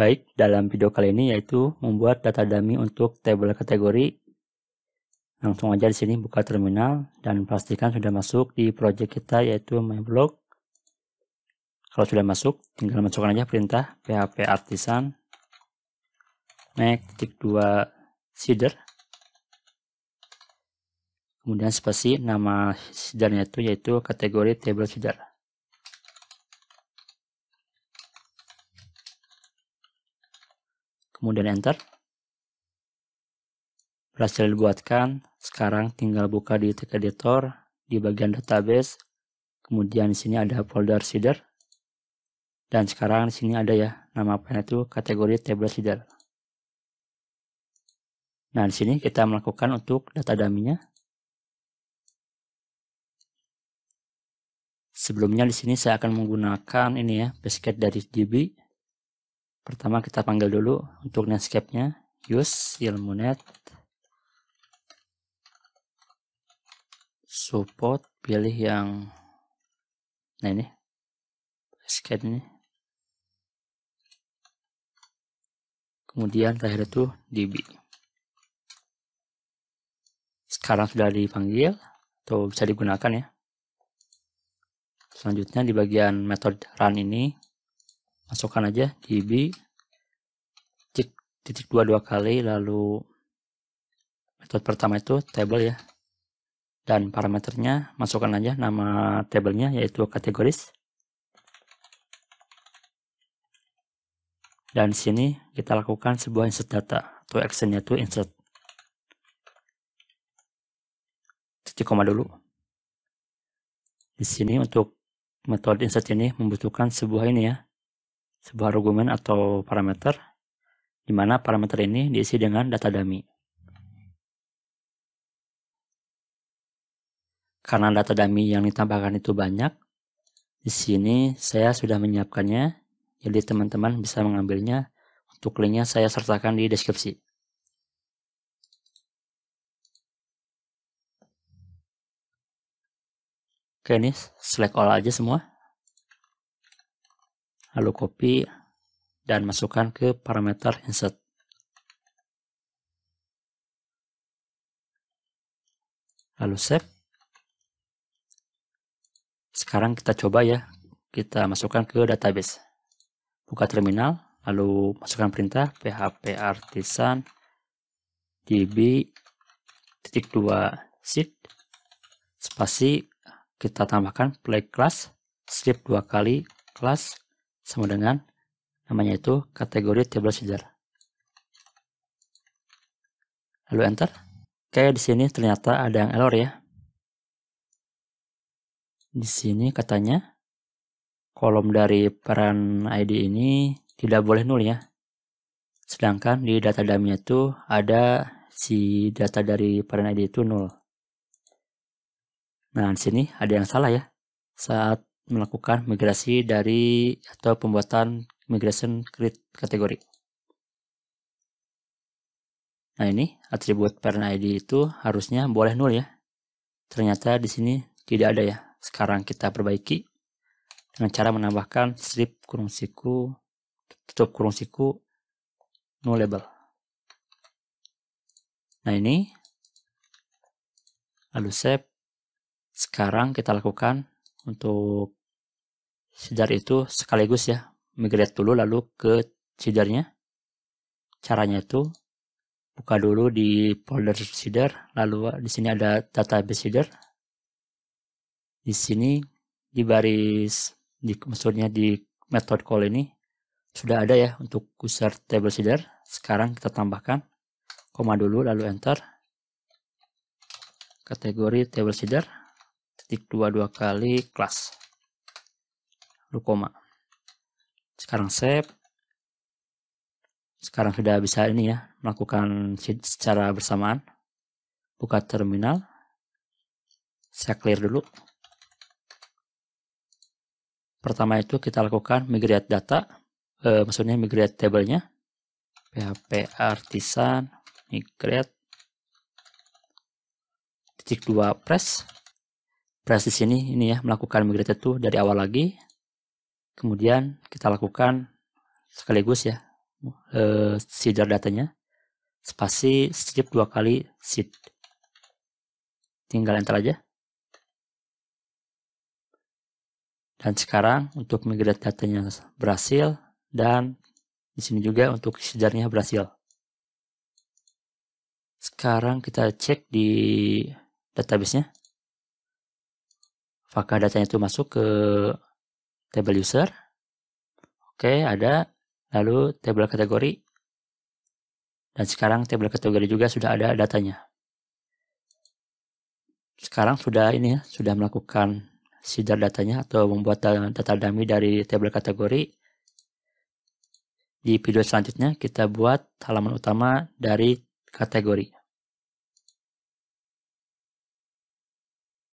Baik, dalam video kali ini yaitu membuat data dummy untuk table kategori. Langsung aja di sini buka terminal dan pastikan sudah masuk di project kita yaitu MyBlog. Kalau sudah masuk, tinggal masukkan aja perintah php artisan make titik 2 seeder kemudian spasi nama seedernya itu yaitu kategori table sidar kemudian enter. Berhasil dibuatkan. Sekarang tinggal buka di text editor di bagian database. Kemudian di sini ada folder seeder. Dan sekarang di sini ada ya nama apa itu kategori table seeder. Nah, di sini kita melakukan untuk data dummy-nya. Sebelumnya di sini saya akan menggunakan ini ya, basket dari DB Pertama kita panggil dulu untuk landscape-nya use ilmunet support pilih yang nah ini scan ini kemudian terakhir itu db sekarang sudah dipanggil atau bisa digunakan ya selanjutnya di bagian metode run ini masukkan aja db titik titik dua dua kali lalu metode pertama itu table ya dan parameternya masukkan aja nama tabelnya yaitu kategoris dan sini kita lakukan sebuah insert data atau actionnya itu insert titik koma dulu di sini untuk metode insert ini membutuhkan sebuah ini ya sebuah argumen atau parameter, di mana parameter ini diisi dengan data dummy. Karena data dummy yang ditambahkan itu banyak, di sini saya sudah menyiapkannya, jadi teman-teman bisa mengambilnya. Untuk linknya saya sertakan di deskripsi. Oke ini select all aja semua lalu copy dan masukkan ke parameter insert. Lalu save. Sekarang kita coba ya, kita masukkan ke database. Buka terminal, lalu masukkan perintah php artisan db.2 seed spasi kita tambahkan play class strip dua kali class sama dengan namanya itu kategori table sejarah Lalu enter. Oke, di sini ternyata ada yang error ya. Di sini katanya kolom dari peran ID ini tidak boleh nol ya. Sedangkan di data dummy itu ada si data dari peran ID itu nol. Nah, di sini ada yang salah ya. Saat melakukan migrasi dari atau pembuatan migration kategori. Nah ini atribut parent ID itu harusnya boleh nol ya. Ternyata di sini tidak ada ya. Sekarang kita perbaiki dengan cara menambahkan strip kurung siku tutup kurung siku no label. Nah ini lalu save. Sekarang kita lakukan untuk Shadar itu sekaligus ya, migrate dulu lalu ke sidernya Caranya itu buka dulu di folder shader, lalu di sini ada database shader. Di sini di baris di maksudnya di method call ini sudah ada ya untuk user table shader. Sekarang kita tambahkan koma dulu lalu enter kategori table shader titik dua dua kali class lalu koma sekarang save sekarang sudah bisa ini ya melakukan sheet secara bersamaan buka terminal saya clear dulu pertama itu kita lakukan migrate data eh, maksudnya migrate tablenya php artisan migrate titik dua press press di sini ini ya melakukan migrate itu dari awal lagi Kemudian kita lakukan sekaligus ya eh, seeder datanya. Spasi strip dua kali seed. Tinggal enter aja. Dan sekarang untuk migrate datanya berhasil dan di sini juga untuk sejarnya berhasil. Sekarang kita cek di database-nya. Apakah datanya itu masuk ke table user. Oke, ada. Lalu table kategori. Dan sekarang table kategori juga sudah ada datanya. Sekarang sudah ini ya, sudah melakukan sidar datanya atau membuat data dummy dari table kategori. Di video selanjutnya kita buat halaman utama dari kategori.